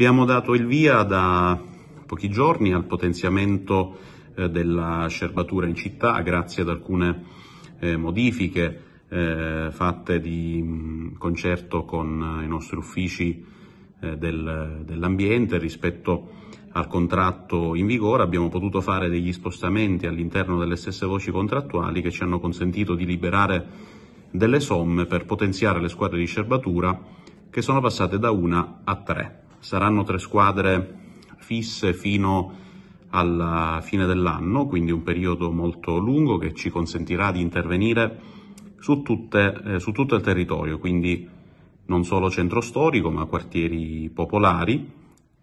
Abbiamo dato il via da pochi giorni al potenziamento eh, della scerbatura in città grazie ad alcune eh, modifiche eh, fatte di mh, concerto con eh, i nostri uffici eh, del, dell'ambiente rispetto al contratto in vigore abbiamo potuto fare degli spostamenti all'interno delle stesse voci contrattuali che ci hanno consentito di liberare delle somme per potenziare le squadre di scerbatura che sono passate da una a tre saranno tre squadre fisse fino alla fine dell'anno, quindi un periodo molto lungo che ci consentirà di intervenire su, tutte, eh, su tutto il territorio, quindi non solo centro storico ma quartieri popolari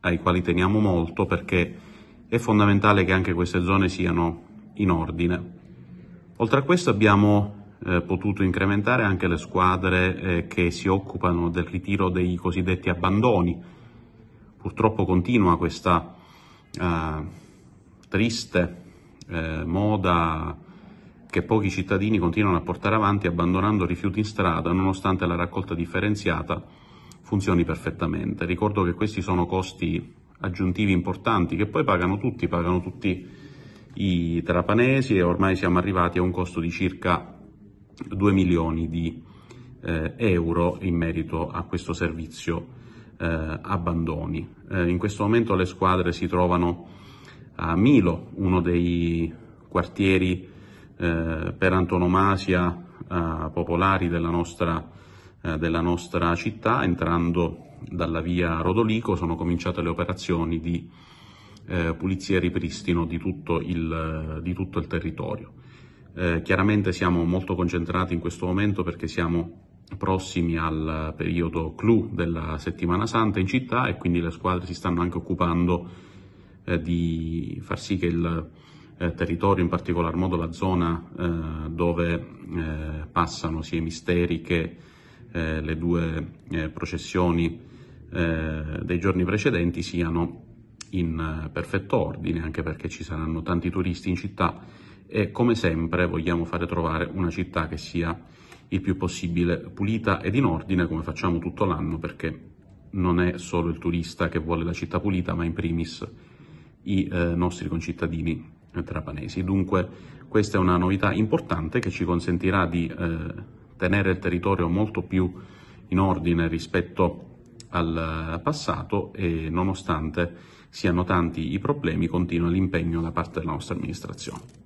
ai quali teniamo molto perché è fondamentale che anche queste zone siano in ordine. Oltre a questo abbiamo eh, potuto incrementare anche le squadre eh, che si occupano del ritiro dei cosiddetti abbandoni, Purtroppo continua questa uh, triste uh, moda che pochi cittadini continuano a portare avanti abbandonando rifiuti in strada nonostante la raccolta differenziata funzioni perfettamente. Ricordo che questi sono costi aggiuntivi importanti che poi pagano tutti, pagano tutti i trapanesi e ormai siamo arrivati a un costo di circa 2 milioni di eh, euro in merito a questo servizio eh, abbandoni. Eh, in questo momento le squadre si trovano a Milo, uno dei quartieri eh, per antonomasia eh, popolari della nostra, eh, della nostra, città, entrando dalla via Rodolico sono cominciate le operazioni di eh, pulizia e ripristino di tutto il, di tutto il territorio. chiaramente siamo molto concentrati in questo momento perché siamo prossimi al periodo clou della settimana santa in città e quindi le squadre si stanno anche occupando eh, di far sì che il eh, territorio, in particolar modo la zona eh, dove eh, passano sia i misteri che eh, le due eh, processioni dei giorni precedenti siano in perfetto ordine, anche perché ci saranno tanti turisti in città e come sempre vogliamo fare trovare una città che sia il più possibile pulita ed in ordine come facciamo tutto l'anno perché non è solo il turista che vuole la città pulita ma in primis i eh, nostri concittadini eh, trapanesi. Dunque questa è una novità importante che ci consentirà di eh, tenere il territorio molto più in ordine rispetto al passato e nonostante siano tanti i problemi continua l'impegno da parte della nostra amministrazione.